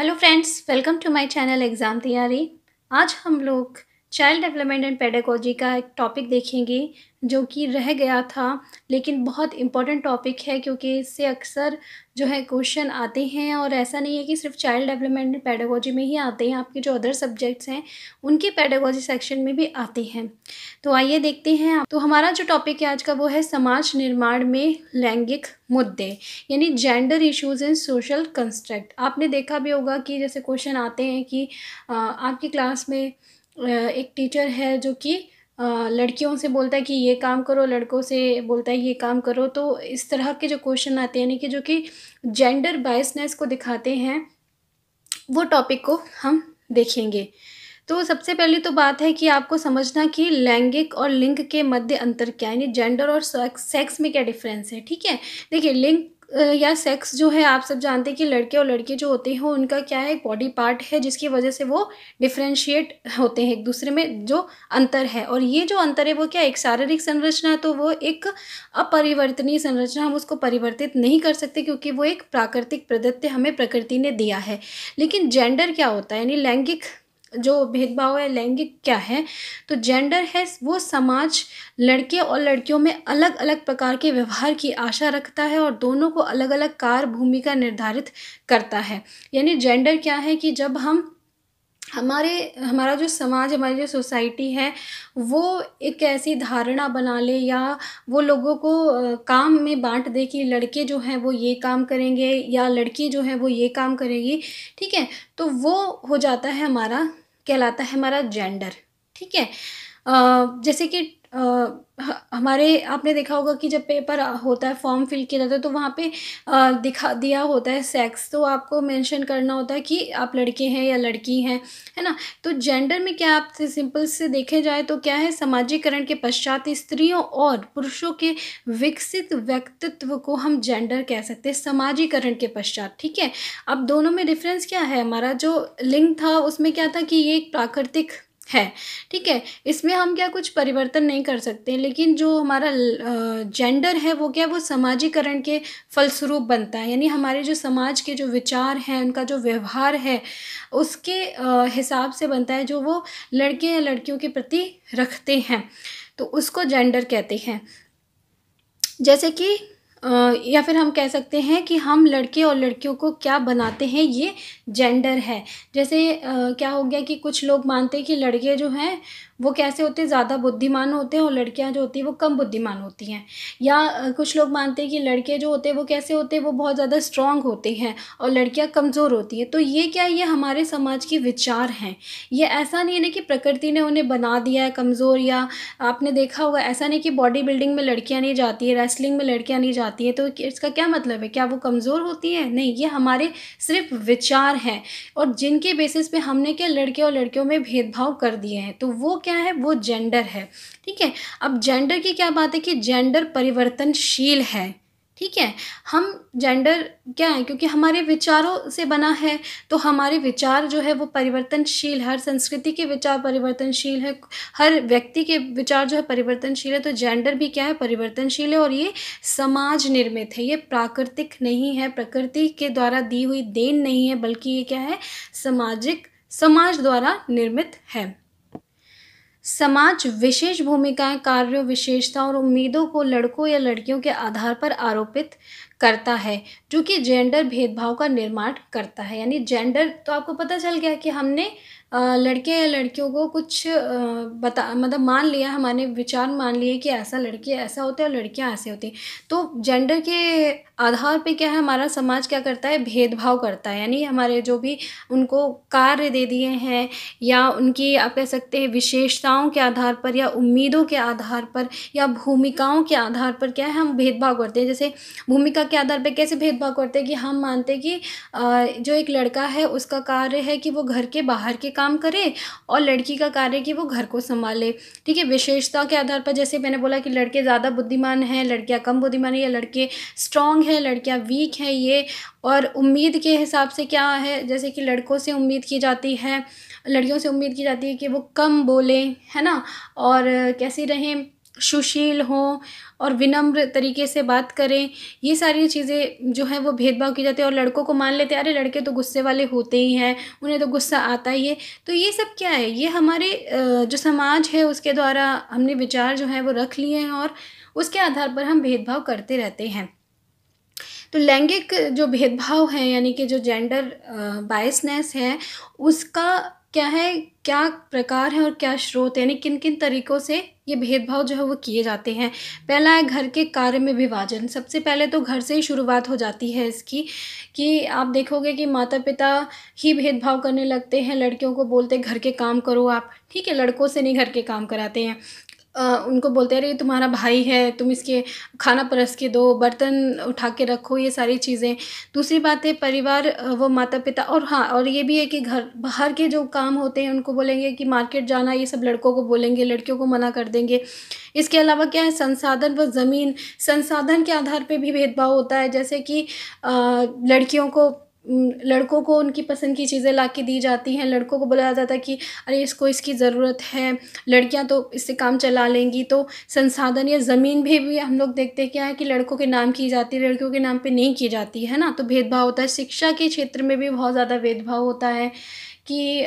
hello friends welcome to my channel exam तैयारी आज हम लोग चाइल्ड डेवलपमेंट एंड पेडागोजी का एक टॉपिक देखेंगे जो कि रह गया था लेकिन बहुत इम्पॉर्टेंट टॉपिक है क्योंकि इससे अक्सर जो है क्वेश्चन आते हैं और ऐसा नहीं है कि सिर्फ चाइल्ड डेवलपमेंट एंड पेडागोजी में ही आते हैं आपके जो अदर सब्जेक्ट्स हैं उनके पेडागोजी सेक्शन में भी आते हैं तो आइए देखते हैं तो हमारा जो टॉपिक है आज का वो है समाज निर्माण में लैंगिक मुद्दे यानी gender issues in social construct आपने देखा भी होगा कि जैसे क्वेश्चन आते हैं कि आपकी क्लास में एक टीचर है जो कि लड़कियों से बोलता है कि ये काम करो लड़कों से बोलता है ये काम करो तो इस तरह के जो क्वेश्चन आते हैं यानी कि जो कि जेंडर बायसनेस को दिखाते हैं वो टॉपिक को हम देखेंगे तो सबसे पहले तो बात है कि आपको समझना कि लैंगिक और लिंग के मध्य अंतर क्या है यानी जेंडर और सेक्स में क्या डिफरेंस है ठीक है देखिए लिंग या सेक्स जो है आप सब जानते हैं कि लड़के और लड़के जो होते हैं उनका क्या है एक बॉडी पार्ट है जिसकी वजह से वो डिफ्रेंशिएट होते हैं एक दूसरे में जो अंतर है और ये जो अंतर है वो क्या एक शारीरिक संरचना तो वो एक अपरिवर्तनीय संरचना हम उसको परिवर्तित नहीं कर सकते क्योंकि वो एक प्राकृतिक प्रदत्त हमें प्रकृति ने दिया है लेकिन जेंडर क्या होता है यानी लैंगिक जो भेदभाव है लैंगिक क्या है तो जेंडर है वो समाज लड़के और लड़कियों में अलग अलग प्रकार के व्यवहार की आशा रखता है और दोनों को अलग अलग कार भूमिका निर्धारित करता है यानी जेंडर क्या है कि जब हम हमारे हमारा जो समाज हमारी जो सोसाइटी है वो एक ऐसी धारणा बना ले या वो लोगों को काम में बांट दे कि लड़के जो हैं वो ये काम करेंगे या लड़की जो है वो ये काम करेगी ठीक है तो वो हो जाता है हमारा कहलाता है हमारा जेंडर ठीक है जैसे कि हमारे आपने देखा होगा कि जब पेपर होता है फॉर्म फिल किया जाता है तो वहाँ पे दिखा दिया होता है सेक्स तो आपको मेंशन करना होता है कि आप लड़के हैं या लड़की हैं है ना तो जेंडर में क्या आप सिंपल से देखे जाए तो क्या है समाजीकरण के पश्चात स्त्रियों और पुरुषों के विकसित व्यक्तित्व को हम जेंडर कह सकते हैं समाजीकरण के पश्चात ठीक है अब दोनों में डिफरेंस क्या है हमारा जो लिंग था उसमें क्या था कि ये एक प्राकृतिक है ठीक है इसमें हम क्या कुछ परिवर्तन नहीं कर सकते लेकिन जो हमारा जेंडर है वो क्या है वो सामाजिकरण के फलस्वरूप बनता है यानी हमारे जो समाज के जो विचार हैं उनका जो व्यवहार है उसके हिसाब से बनता है जो वो लड़के या लड़कियों के प्रति रखते हैं तो उसको जेंडर कहते हैं जैसे कि या फिर हम कह सकते हैं कि हम लड़के और लड़कियों को क्या बनाते हैं ये जेंडर है जैसे क्या हो गया कि कुछ लोग मानते हैं कि लड़के जो हैं वो कैसे होते हैं ज़्यादा बुद्धिमान होते हैं और लड़कियाँ जो होती हैं वो कम बुद्धिमान होती हैं या कुछ लोग मानते हैं कि लड़के जो होते हैं वो कैसे होते हैं वो बहुत ज़्यादा स्ट्रॉन्ग होते हैं और लड़कियाँ कमज़ोर होती हैं तो ये क्या ये हमारे समाज के विचार हैं ये ऐसा नहीं है ना कि प्रकृति ने उन्हें बना दिया है कमज़ोर या आपने देखा होगा ऐसा नहीं कि बॉडी बिल्डिंग में लड़कियाँ नहीं जाती है रेसलिंग में लड़कियाँ नहीं जाती हैं तो इसका क्या मतलब है क्या वो कमज़ोर होती है नहीं ये हमारे सिर्फ विचार हैं और जिनके बेसिस पे हमने क्या लड़के और लड़कियों में भेदभाव कर दिए हैं तो वो क्या क्या है वो जेंडर है ठीक है अब जेंडर की क्या बात है कि जेंडर परिवर्तनशील है ठीक है हम जेंडर क्या है क्योंकि हमारे विचारों से बना है तो हमारे विचार जो है वो परिवर्तनशील हर संस्कृति के विचार परिवर्तनशील है हर व्यक्ति के विचार जो है परिवर्तनशील है तो जेंडर भी क्या है परिवर्तनशील है और ये समाज निर्मित है ये प्राकृतिक नहीं है प्रकृति के द्वारा दी हुई देन नहीं है बल्कि ये क्या है सामाजिक समाज द्वारा निर्मित है समाज विशेष भूमिकाएं कार्यों विशेषता और उम्मीदों को लड़कों या लड़कियों के आधार पर आरोपित करता है जो कि जेंडर भेदभाव का निर्माण करता है यानी जेंडर तो आपको पता चल गया कि हमने लड़के या लड़कियों को कुछ बता मतलब मान लिया हमारे विचार मान लिए कि ऐसा लड़के ऐसा होते हैं और लड़कियां ऐसे होती तो जेंडर के आधार पे क्या है हमारा समाज क्या करता है भेदभाव करता है यानी हमारे जो भी उनको कार्य दे दिए हैं या उनकी आप कह सकते हैं विशेषताओं के आधार पर या उम्मीदों के आधार पर या भूमिकाओं के आधार पर क्या है हम भेदभाव करते हैं जैसे भूमिका के आधार पे कैसे भेदभाव करते हैं कि हम मानते हैं कि जो एक लड़का है उसका कार्य है कि वो घर के बाहर के काम करे और लड़की का कार्य कि वो घर को संभाले ठीक है विशेषता के आधार पर जैसे मैंने बोला कि लड़के ज़्यादा बुद्धिमान हैं लड़कियाँ कम बुद्धिमान है या लड़के स्ट्रॉन्ग हैं लड़कियाँ वीक हैं ये और उम्मीद के हिसाब से क्या है जैसे कि लड़कों से उम्मीद की जाती है लड़कियों से उम्मीद की जाती है कि वो कम बोलें है ना और कैसी रहें सुशील हों और विनम्र तरीके से बात करें ये सारी चीज़ें जो है वो भेदभाव की जाती है और लड़कों को मान लेते हैं अरे लड़के तो गुस्से वाले होते ही हैं उन्हें तो गुस्सा आता ही है तो ये सब क्या है ये हमारे जो समाज है उसके द्वारा हमने विचार जो है वो रख लिए हैं और उसके आधार पर हम भेदभाव करते रहते हैं तो लैंगिक जो भेदभाव है यानी कि जो जेंडर बायसनेस है उसका क्या है क्या प्रकार है और क्या स्रोत यानी किन किन तरीक़ों से ये भेदभाव जो है वो किए जाते हैं पहला है घर के कार्य में विभाजन सबसे पहले तो घर से ही शुरुआत हो जाती है इसकी कि आप देखोगे कि माता पिता ही भेदभाव करने लगते हैं लड़कियों को बोलते घर के काम करो आप ठीक है लड़कों से नहीं घर के काम कराते हैं उनको बोलते हैं अरे तुम्हारा भाई है तुम इसके खाना परस के दो बर्तन उठा के रखो ये सारी चीज़ें दूसरी बात है परिवार वो माता पिता और हाँ और ये भी है कि घर बाहर के जो काम होते हैं उनको बोलेंगे कि मार्केट जाना ये सब लड़कों को बोलेंगे लड़कियों को मना कर देंगे इसके अलावा क्या है संसाधन व ज़मीन संसाधन के आधार पर भी भेदभाव होता है जैसे कि लड़कियों को लड़कों को उनकी पसंद की चीज़ें ला के दी जाती हैं लड़कों को बुलाया जाता है कि अरे इसको इसकी ज़रूरत है लड़कियां तो इससे काम चला लेंगी तो संसाधन या ज़मीन भी भी हम लोग देखते क्या है कि लड़कों के नाम की जाती है लड़कियों के नाम पे नहीं की जाती है ना तो भेदभाव होता है शिक्षा के क्षेत्र में भी बहुत ज़्यादा भेदभाव होता है कि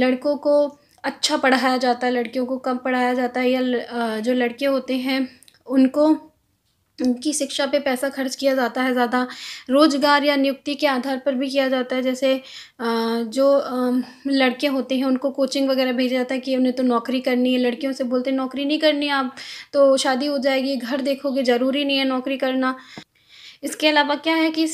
लड़कों को अच्छा पढ़ाया जाता है लड़कियों को कम पढ़ाया जाता है या जो लड़के होते हैं उनको उनकी शिक्षा पे पैसा खर्च किया जाता है ज़्यादा रोज़गार या नियुक्ति के आधार पर भी किया जाता है जैसे जो लड़के होते हैं उनको कोचिंग वगैरह भेजा जाता है कि उन्हें तो नौकरी करनी है लड़कियों से बोलते हैं नौकरी नहीं करनी आप तो शादी हो जाएगी घर देखोगे ज़रूरी नहीं है नौकरी करना इसके अलावा क्या है कि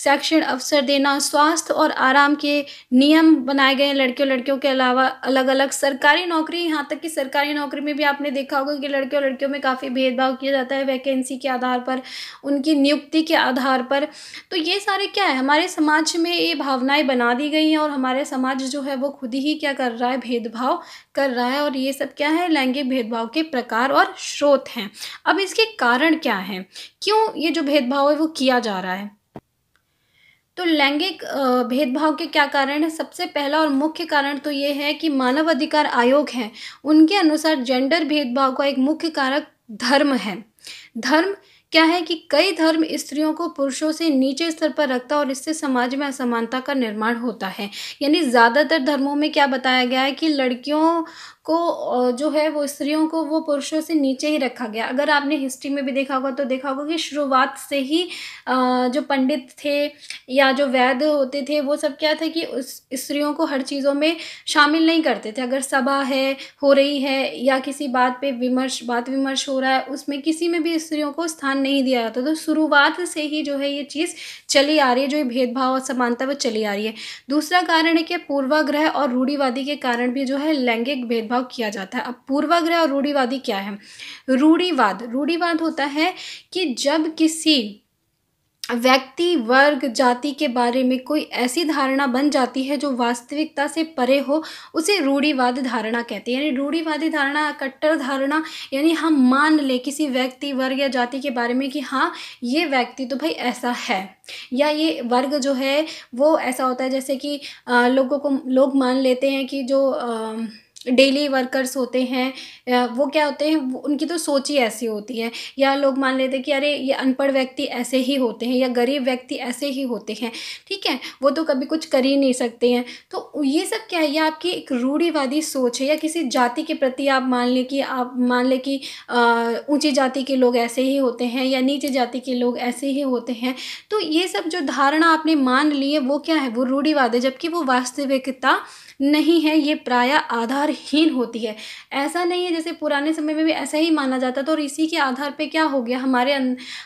शैक्षणिक अवसर देना स्वास्थ्य और आराम के नियम बनाए गए हैं लड़कियों लड़कियों के अलावा अलग अलग सरकारी नौकरी यहाँ तक कि सरकारी नौकरी में भी आपने देखा होगा कि लड़कियों लड़कियों में काफ़ी भेदभाव किया जाता है वैकेंसी के आधार पर उनकी नियुक्ति के आधार पर तो ये सारे क्या है हमारे समाज में ये भावनाएँ बना दी गई हैं और हमारे समाज जो है वो खुद ही क्या कर रहा है भेदभाव कर रहा है और ये सब क्या है लैंगिक भेदभाव के प्रकार और स्रोत हैं अब इसके कारण क्या हैं क्यों ये जो भेदभाव है वो किया जा रहा है तो लैंगिक भेदभाव के क्या कारण है सबसे पहला और मुख्य कारण तो ये है कि मानव अधिकार आयोग है उनके अनुसार जेंडर भेदभाव का एक मुख्य कारक धर्म है धर्म क्या है कि कई धर्म स्त्रियों को पुरुषों से नीचे स्तर पर रखता है और इससे समाज में असमानता का निर्माण होता है यानी ज़्यादातर धर्मों में क्या बताया गया है कि लड़कियों को जो है वो स्त्रियों को वो पुरुषों से नीचे ही रखा गया अगर आपने हिस्ट्री में भी देखा होगा तो देखा होगा कि शुरुआत से ही जो पंडित थे या जो वैद्य होते थे वो सब क्या था कि उस स्त्रियों को हर चीज़ों में शामिल नहीं करते थे अगर सभा है हो रही है या किसी बात पे विमर्श बात विमर्श हो रहा है उसमें किसी में भी स्त्रियों को स्थान नहीं दिया जाता तो शुरुआत से ही जो है ये चीज़ चली आ रही है जो ये भेदभाव और समानता वो चली आ रही है दूसरा कारण है कि पूर्वाग्रह और रूढ़ीवादी के कारण भी जो है लैंगिक भेदभाव किया जाता है अब पूर्वाग्रह और रूढ़ीवादी क्या है रूढ़ीवाद रूढ़ीवाद होता है कि जब किसी व्यक्ति वर्ग जाति के बारे में कोई ऐसी धारणा बन जाती है जो वास्तविकता से परे हो उसे रूढ़िवाद धारणा कहते हैं यानी रूढ़िवादी धारणा कट्टर धारणा यानी हम मान ले किसी व्यक्ति वर्ग या जाति के बारे में कि हाँ ये व्यक्ति तो भाई ऐसा है या ये वर्ग जो है वो ऐसा होता है जैसे कि लोगों को लोग मान लेते हैं कि जो आ, डेली वर्कर्स होते हैं वो क्या होते हैं उनकी तो सोच ही ऐसी होती है या लोग मान लेते हैं कि अरे ये अनपढ़ व्यक्ति ऐसे ही होते हैं या गरीब व्यक्ति ऐसे ही होते हैं ठीक है वो तो कभी कुछ कर ही नहीं सकते हैं तो ये सब क्या है ये आपकी एक रूढ़ीवादी सोच है या किसी जाति के प्रति आप मान लें कि आप मान लें कि ऊँची जाति के लोग ऐसे ही होते हैं या नीचे जाति के लोग ऐसे ही होते हैं तो ये सब जो धारणा आपने मान ली है वो क्या है वो रूढ़ीवाद है जबकि वो वास्तविकता नहीं है ये प्राय आधार आधारहीन होती है ऐसा नहीं है जैसे पुराने समय में भी ऐसा ही माना जाता था तो और इसी के आधार पर क्या हो गया हमारे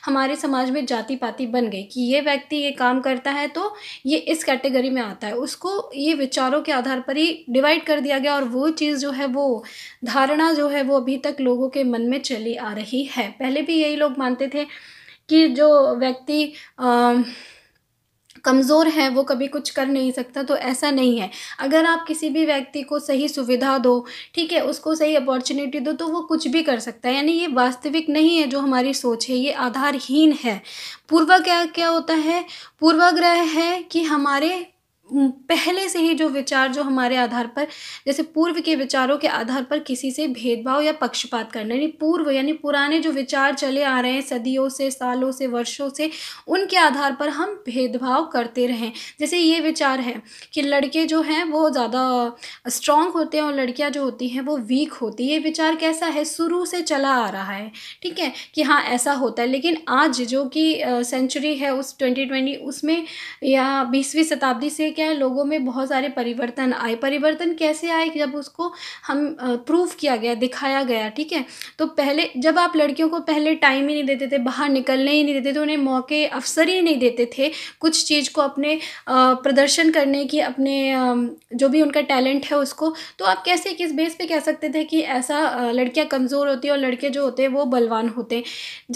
हमारे समाज में जाति पाति बन गई कि ये व्यक्ति ये काम करता है तो ये इस कैटेगरी में आता है उसको ये विचारों के आधार पर ही डिवाइड कर दिया गया और वो चीज़ जो है वो धारणा जो है वो अभी तक लोगों के मन में चली आ रही है पहले भी यही लोग मानते थे कि जो व्यक्ति कमज़ोर है वो कभी कुछ कर नहीं सकता तो ऐसा नहीं है अगर आप किसी भी व्यक्ति को सही सुविधा दो ठीक है उसको सही अपॉर्चुनिटी दो तो वो कुछ भी कर सकता है यानी ये वास्तविक नहीं है जो हमारी सोच है ये आधारहीन है पूर्वाग्रह क्या होता है पूर्वाग्रह है कि हमारे पहले से ही जो विचार जो हमारे आधार पर जैसे पूर्व के विचारों के आधार पर किसी से भेदभाव या पक्षपात करना यानी पूर्व यानी पुराने जो विचार चले आ रहे हैं सदियों से सालों से वर्षों से उनके आधार पर हम भेदभाव करते रहें जैसे ये विचार है कि लड़के जो हैं वो ज़्यादा स्ट्रांग होते हैं और लड़कियाँ जो होती हैं वो वीक होती है ये विचार कैसा है शुरू से चला आ रहा है ठीक है कि हाँ ऐसा होता है लेकिन आज जो कि सेंचुरी है उस ट्वेंटी उसमें या बीसवीं शताब्दी से क्या है लोगों में बहुत सारे परिवर्तन आए परिवर्तन कैसे आए जब उसको हम प्रूव किया गया दिखाया गया ठीक है तो पहले जब आप लड़कियों को पहले टाइम ही नहीं देते थे बाहर निकलने ही नहीं देते थे उन्हें मौके अवसर ही नहीं देते थे कुछ चीज़ को अपने प्रदर्शन करने की अपने जो भी उनका टैलेंट है उसको तो आप कैसे किस बेस पे कह सकते थे कि ऐसा लड़कियां कमज़ोर होती है और लड़के जो होते हैं वो बलवान होते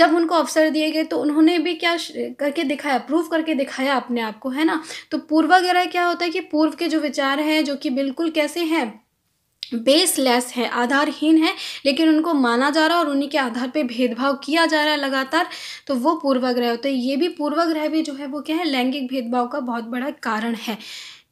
जब उनको अवसर दिए गए तो उन्होंने भी क्या करके दिखाया प्रूव करके दिखाया अपने आप को है ना तो पूर्वाग्रह क्या होता है कि पूर्व के जो विचार हैं जो कि बिल्कुल कैसे हैं बेसलेस है आधारहीन है लेकिन उनको माना जा रहा है और उन्हीं के आधार पे भेदभाव किया जा रहा है लगातार तो वो पूर्वाग्रह होते हैं ये भी पूर्वाग्रह भी जो है वो क्या है लैंगिक भेदभाव का बहुत बड़ा कारण है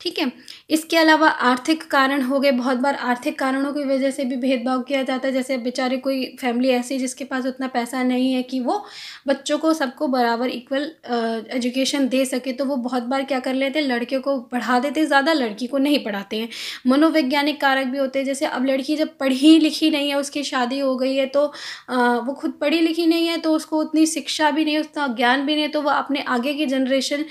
ठीक है इसके अलावा आर्थिक कारण हो गए बहुत बार आर्थिक कारणों की वजह से भी भेदभाव किया जाता है जैसे बेचारे कोई फैमिली ऐसी जिसके पास उतना पैसा नहीं है कि वो बच्चों को सबको बराबर इक्वल एजुकेशन दे सके तो वो बहुत बार क्या कर लेते हैं लड़के को पढ़ा देते ज़्यादा लड़की को नहीं पढ़ाते हैं मनोवैज्ञानिक कारक भी होते हैं जैसे अब लड़की जब पढ़ी लिखी नहीं है उसकी शादी हो गई है तो वो खुद पढ़ी लिखी नहीं है तो उसको उतनी शिक्षा भी नहीं उतना ज्ञान भी नहीं तो वह अपने आगे की जनरेशन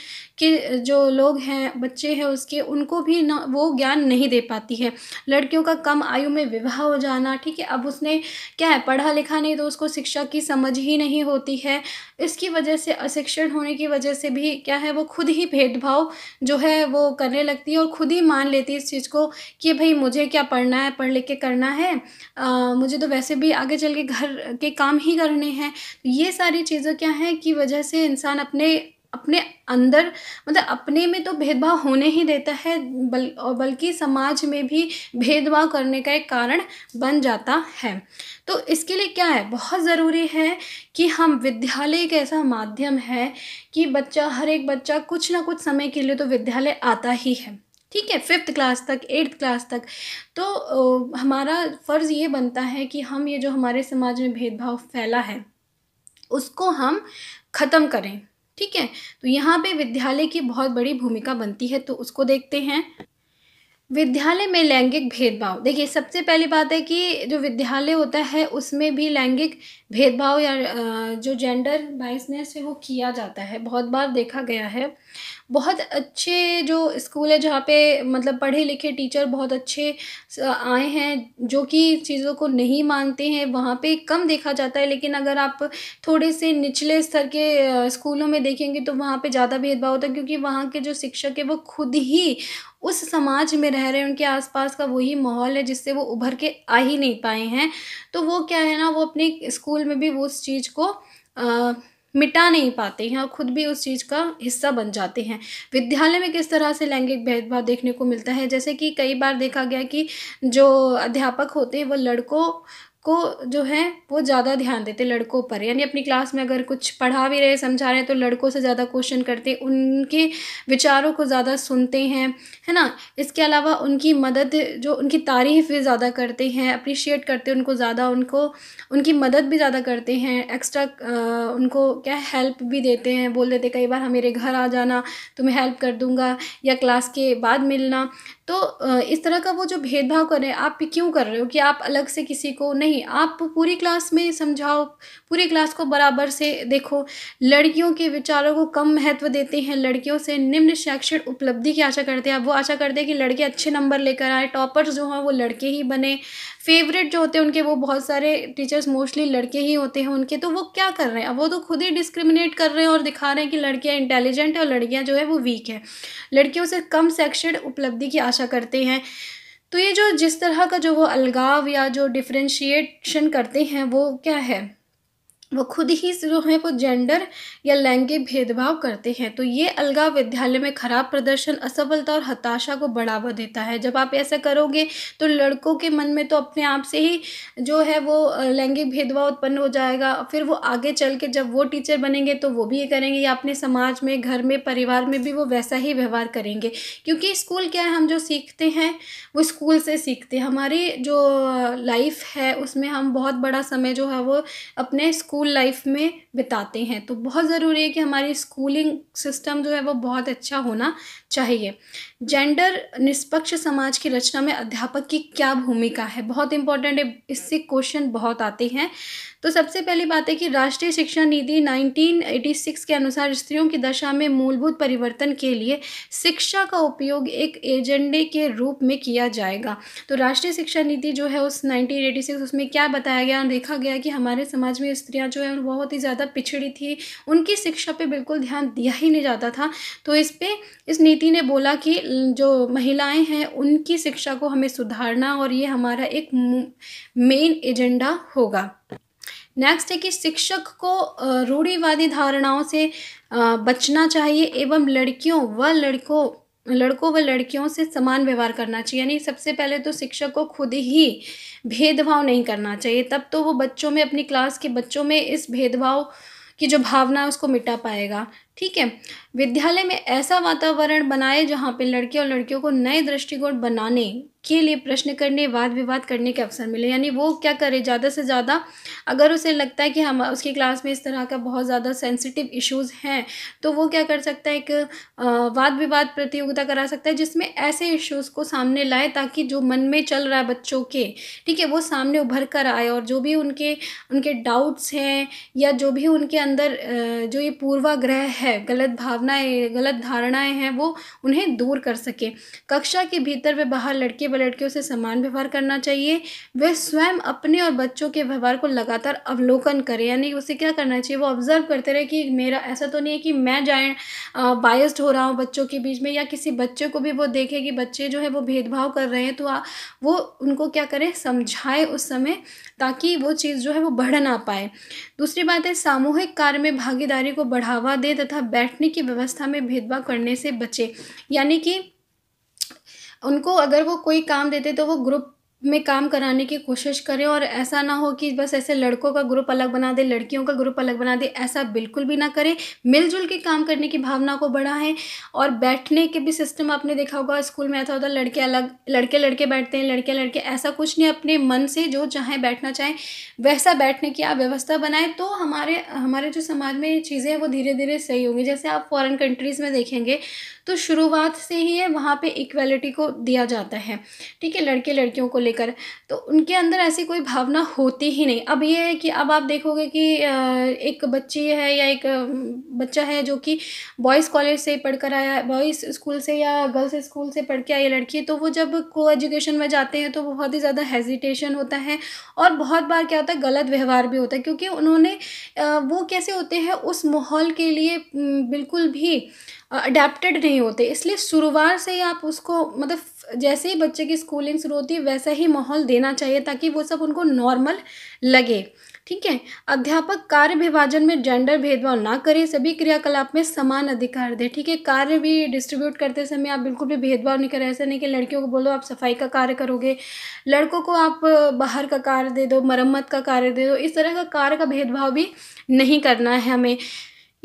के जो लोग हैं बच्चे हैं उसके उनको भी ना वो ज्ञान नहीं दे पाती है लड़कियों का कम आयु में विवाह हो जाना ठीक है अब उसने क्या है पढ़ा लिखा नहीं तो उसको शिक्षा की समझ ही नहीं होती है इसकी वजह से अशिक्षण होने की वजह से भी क्या है वो खुद ही भेदभाव जो है वो करने लगती है और खुद ही मान लेती है इस चीज़ को कि भाई मुझे क्या पढ़ना है पढ़ लिख के करना है आ, मुझे तो वैसे भी आगे चल के घर के काम ही करने हैं तो ये सारी चीज़ें क्या हैं कि वजह से इंसान अपने अपने अंदर मतलब अपने में तो भेदभाव होने ही देता है बल बल्कि समाज में भी भेदभाव करने का एक कारण बन जाता है तो इसके लिए क्या है बहुत ज़रूरी है कि हम विद्यालय एक ऐसा माध्यम है कि बच्चा हर एक बच्चा कुछ ना कुछ समय के लिए तो विद्यालय आता ही है ठीक है फिफ्थ क्लास तक एट्थ क्लास तक तो ओ, हमारा फ़र्ज़ ये बनता है कि हम ये जो हमारे समाज में भेदभाव फैला है उसको हम ख़त्म करें ठीक है तो यहाँ पे विद्यालय की बहुत बड़ी भूमिका बनती है तो उसको देखते हैं विद्यालय में लैंगिक भेदभाव देखिए सबसे पहली बात है कि जो विद्यालय होता है उसमें भी लैंगिक भेदभाव या जो जेंडर बाइसनेस है वो किया जाता है बहुत बार देखा गया है बहुत अच्छे जो स्कूल है जहाँ पे मतलब पढ़े लिखे टीचर बहुत अच्छे आए हैं जो कि चीज़ों को नहीं मानते हैं वहाँ पे कम देखा जाता है लेकिन अगर आप थोड़े से निचले स्तर के स्कूलों में देखेंगे तो वहाँ पे ज़्यादा भेदभाव होता है क्योंकि वहाँ के जो शिक्षक है वो खुद ही उस समाज में रह रहे हैं उनके आसपास का वही माहौल है जिससे वो उभर के आ ही नहीं पाए हैं तो वो क्या है ना वो अपने स्कूल में भी वो उस चीज़ को आ, मिटा नहीं पाते हैं और ख़ुद भी उस चीज़ का हिस्सा बन जाते हैं विद्यालय में किस तरह से लैंगिक भेदभाव देखने को मिलता है जैसे कि कई बार देखा गया कि जो अध्यापक होते हैं वो लड़कों को जो है वो ज़्यादा ध्यान देते लड़कों पर यानी अपनी क्लास में अगर कुछ पढ़ा भी रहे समझा रहे तो लड़कों से ज़्यादा क्वेश्चन करते उनके विचारों को ज़्यादा सुनते हैं है ना इसके अलावा उनकी मदद जो उनकी तारीफ़ भी ज़्यादा करते हैं अप्रिशिएट करते हैं उनको ज़्यादा उनको उनकी मदद भी ज़्यादा करते हैं एक्स्ट्रा उनको क्या हेल्प भी देते हैं बोल देते कई बार मेरे घर आ जाना तुम्हें तो हेल्प कर दूँगा या क्लास के बाद मिलना तो इस तरह का वो जो भेदभाव कर रहे हैं आप क्यों कर रहे हो कि आप अलग से किसी को नहीं नहीं आप पूरी क्लास में समझाओ पूरी क्लास को बराबर से देखो लड़कियों के विचारों को कम महत्व देते हैं लड़कियों से निम्न शैक्षिक उपलब्धि की आशा करते हैं वो आशा करते हैं कि लड़के अच्छे नंबर लेकर आए टॉपर्स जो हैं वो लड़के ही बने फेवरेट जो होते हैं उनके वो बहुत सारे टीचर्स मोस्टली लड़के ही होते हैं उनके तो वो क्या कर रहे हैं वो तो खुद ही डिस्क्रिमिनेट कर रहे हैं और दिखा रहे हैं कि लड़कियाँ इंटेलिजेंट हैं और लड़कियाँ जो है वो वीक है लड़कियों से कम शैक्षिक उपलब्धि की आशा करते हैं तो ये जो जिस तरह का जो वो अलगाव या जो डिफ्रेंशिएशन करते हैं वो क्या है वो खुद ही जो है वो जेंडर या लैंगिक भेदभाव करते हैं तो ये अलगाव विद्यालय में खराब प्रदर्शन असफलता और हताशा को बढ़ावा देता है जब आप ऐसा करोगे तो लड़कों के मन में तो अपने आप से ही जो है वो लैंगिक भेदभाव उत्पन्न हो जाएगा फिर वो आगे चल के जब वो टीचर बनेंगे तो वो भी ये करेंगे या अपने समाज में घर में परिवार में भी वो वैसा ही व्यवहार करेंगे क्योंकि स्कूल क्या है हम जो सीखते हैं वो स्कूल से सीखते हैं हमारी जो लाइफ है उसमें हम बहुत बड़ा समय जो है वो अपने स्कूल स्कूल लाइफ में बिताते हैं तो बहुत ज़रूरी है कि हमारी स्कूलिंग सिस्टम जो है वो बहुत अच्छा होना चाहिए जेंडर निष्पक्ष समाज की रचना में अध्यापक की क्या भूमिका है बहुत इंपॉर्टेंट है इससे क्वेश्चन बहुत आते हैं तो सबसे पहली बात है कि राष्ट्रीय शिक्षा नीति 1986 के अनुसार स्त्रियों की दशा में मूलभूत परिवर्तन के लिए शिक्षा का उपयोग एक एजेंडे के रूप में किया जाएगा तो राष्ट्रीय शिक्षा नीति जो है उस 1986 उसमें क्या बताया गया देखा गया कि हमारे समाज में स्त्रियाँ जो है बहुत ही ज़्यादा पिछड़ी थी उनकी शिक्षा पर बिल्कुल ध्यान दिया ही नहीं जाता था तो इस पर इस नीति ने बोला कि जो महिलाएँ हैं उनकी शिक्षा को हमें सुधारना और ये हमारा एक मेन एजेंडा होगा नेक्स्ट है कि शिक्षक को रूढ़ीवादी धारणाओं से बचना चाहिए एवं लड़कियों व लड़कों लड़कों व लड़कियों से समान व्यवहार करना चाहिए यानी सबसे पहले तो शिक्षक को खुद ही भेदभाव नहीं करना चाहिए तब तो वो बच्चों में अपनी क्लास के बच्चों में इस भेदभाव की जो भावना है उसको मिटा पाएगा ठीक है विद्यालय में ऐसा वातावरण बनाए जहाँ पर लड़के और लड़कियों को नए दृष्टिकोण बनाने के लिए प्रश्न करने वाद विवाद करने के अवसर मिले यानी वो क्या करे ज़्यादा से ज़्यादा अगर उसे लगता है कि हम उसकी क्लास में इस तरह का बहुत ज़्यादा सेंसिटिव इश्यूज़ हैं तो वो क्या कर सकता है एक वाद विवाद प्रतियोगिता करा सकता है जिसमें ऐसे इश्यूज़ को सामने लाए ताकि जो मन में चल रहा है बच्चों के ठीक है वो सामने उभर कर आए और जो भी उनके उनके डाउट्स हैं या जो भी उनके अंदर जो ये पूर्वाग्रह है गलत भावना भावनाएं गलत धारणाएं हैं वो उन्हें दूर कर सके कक्षा के भीतर वे बाहर लड़के व लड़कियों से समान व्यवहार करना चाहिए वे स्वयं अपने और बच्चों के व्यवहार को लगातार अवलोकन करें यानी उसे क्या करना चाहिए वो ऑब्जर्व करते रहे कि मेरा ऐसा तो नहीं है कि मैं जाए बायस्ड हो रहा हूँ बच्चों के बीच में या किसी बच्चे को भी वो देखे कि बच्चे जो है वो भेदभाव कर रहे हैं तो आ, वो उनको क्या करें समझाए उस समय ताकि वो चीज़ जो है वो बढ़ ना पाए दूसरी बात है सामूहिक कार्य में भागीदारी को बढ़ावा दे तथा बैठने की व्यवस्था में भेदभाव करने से बचे यानी कि उनको अगर वो कोई काम देते तो वो ग्रुप में काम कराने की कोशिश करें और ऐसा ना हो कि बस ऐसे लड़कों का ग्रुप अलग बना दे लड़कियों का ग्रुप अलग बना दे ऐसा बिल्कुल भी ना करें मिलजुल के काम करने की भावना को बढ़ाएं और बैठने के भी सिस्टम आपने देखा होगा स्कूल में ऐसा होता है लड़के अलग लड़के लड़के बैठते हैं लड़के लड़के ऐसा कुछ नहीं अपने मन से जो चाहें बैठना चाहें वैसा बैठने की आप व्यवस्था बनाएं तो हमारे हमारे जो समाज में चीज़ें हैं वो धीरे धीरे सही होंगी जैसे आप फ़ॉरन कंट्रीज़ में देखेंगे तो शुरुआत से ही वहाँ पर इक्वेलिटी को दिया जाता है ठीक है लड़के लड़कियों को लेकर तो उनके अंदर ऐसी कोई भावना होती ही नहीं अब ये है कि अब आप देखोगे कि एक बच्ची है या एक बच्चा है जो कि बॉयज़ कॉलेज से पढ़ कर आया बॉयज़ स्कूल से या गर्ल्स स्कूल से पढ़ के आई लड़की तो वो जब को एजुकेशन में जाते हैं तो बहुत ही ज़्यादा हेजिटेशन होता है और बहुत बार क्या होता है गलत व्यवहार भी होता है क्योंकि उन्होंने वो कैसे होते हैं उस माहौल के लिए बिल्कुल भी अडेप्टेड नहीं होते इसलिए शुरुआत से ही आप उसको मतलब जैसे ही बच्चे की स्कूलिंग शुरू होती है वैसा ही माहौल देना चाहिए ताकि वो सब उनको नॉर्मल लगे ठीक है अध्यापक कार्य विभाजन में जेंडर भेदभाव ना करें सभी क्रियाकलाप में समान अधिकार दें ठीक है कार्य भी डिस्ट्रीब्यूट करते समय आप बिल्कुल भी भेदभाव नहीं करें ऐसा नहीं कि लड़कियों को बोलो आप सफाई का कार्य करोगे लड़कों को आप बाहर का कार्य दे दो मरम्मत का कार्य दे दो इस तरह का कार्य का भेदभाव भी नहीं करना है हमें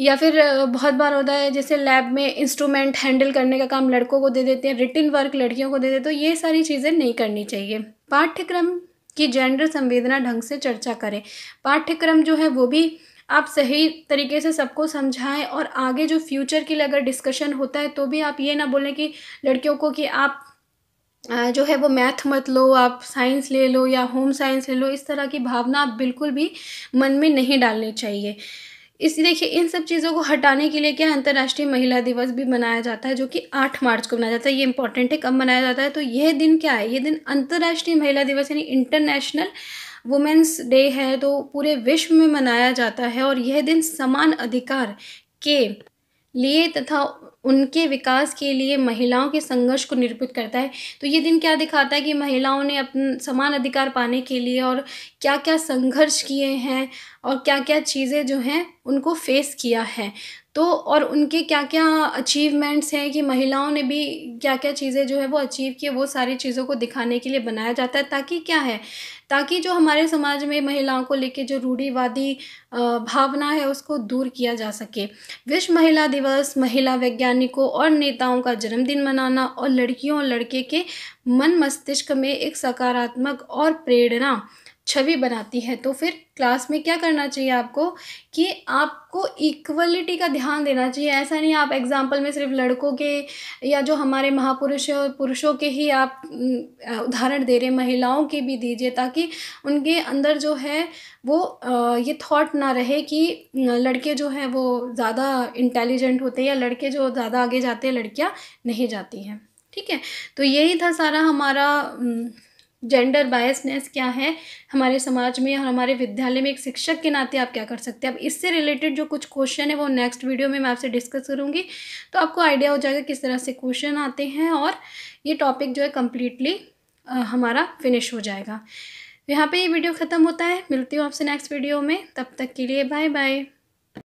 या फिर बहुत बार होता है जैसे लैब में इंस्ट्रूमेंट हैंडल करने का काम लड़कों को दे देते हैं रिटिन वर्क लड़कियों को दे देते तो ये सारी चीज़ें नहीं करनी चाहिए पाठ्यक्रम की जेंडर संवेदना ढंग से चर्चा करें पाठ्यक्रम जो है वो भी आप सही तरीके से सबको समझाएं और आगे जो फ्यूचर के लिए अगर डिस्कशन होता है तो भी आप ये ना बोलें कि लड़कियों को कि आप जो है वो मैथ मत लो आप साइंस ले लो या होम साइंस ले लो इस तरह की भावना आप बिल्कुल भी मन में नहीं डालनी चाहिए इस देखिए इन सब चीज़ों को हटाने के लिए क्या अंतर्राष्ट्रीय महिला दिवस भी मनाया जाता है जो कि आठ मार्च को मनाया जाता है ये इंपॉर्टेंट है कब मनाया जाता है तो यह दिन क्या है ये दिन अंतर्राष्ट्रीय महिला दिवस यानी इंटरनेशनल वुमेंस डे है तो पूरे विश्व में मनाया जाता है और यह दिन समान अधिकार के लिए तथा उनके विकास के लिए महिलाओं के संघर्ष को निरूपित करता है तो ये दिन क्या दिखाता है कि महिलाओं ने अपन समान अधिकार पाने के लिए और क्या क्या संघर्ष किए हैं और क्या क्या चीज़ें जो हैं उनको फेस किया है तो और उनके क्या क्या अचीवमेंट्स हैं कि महिलाओं ने भी क्या क्या चीज़ें जो है वो अचीव किए वो सारी चीज़ों को दिखाने के लिए बनाया जाता है ताकि क्या है ताकि जो हमारे समाज में महिलाओं को लेके जो रूढ़ीवादी भावना है उसको दूर किया जा सके विश्व महिला दिवस महिला वैज्ञानिकों और नेताओं का जन्मदिन मनाना और लड़कियों और लड़के के मन मस्तिष्क में एक सकारात्मक और प्रेरणा छवि बनाती है तो फिर क्लास में क्या करना चाहिए आपको कि आपको इक्वलिटी का ध्यान देना चाहिए ऐसा नहीं आप एग्जाम्पल में सिर्फ लड़कों के या जो हमारे महापुरुष और पुरुषों के ही आप उदाहरण दे रहे महिलाओं के भी दीजिए ताकि उनके अंदर जो है वो ये थॉट ना रहे कि लड़के जो हैं वो ज़्यादा इंटेलिजेंट होते हैं या लड़के जो ज़्यादा आगे जाते हैं लड़कियाँ नहीं जाती हैं ठीक है तो यही था सारा हमारा जेंडर बायसनेस क्या है हमारे समाज में और हमारे विद्यालय में एक शिक्षक के नाते आप क्या कर सकते हैं अब इससे रिलेटेड जो कुछ क्वेश्चन है वो नेक्स्ट वीडियो में मैं आपसे डिस्कस करूँगी तो आपको आइडिया हो जाएगा किस तरह से क्वेश्चन आते हैं और ये टॉपिक जो है कम्प्लीटली हमारा फिनिश हो जाएगा तो यहाँ पे ये वीडियो ख़त्म होता है मिलती हूँ आपसे नेक्स्ट वीडियो में तब तक के लिए बाय बाय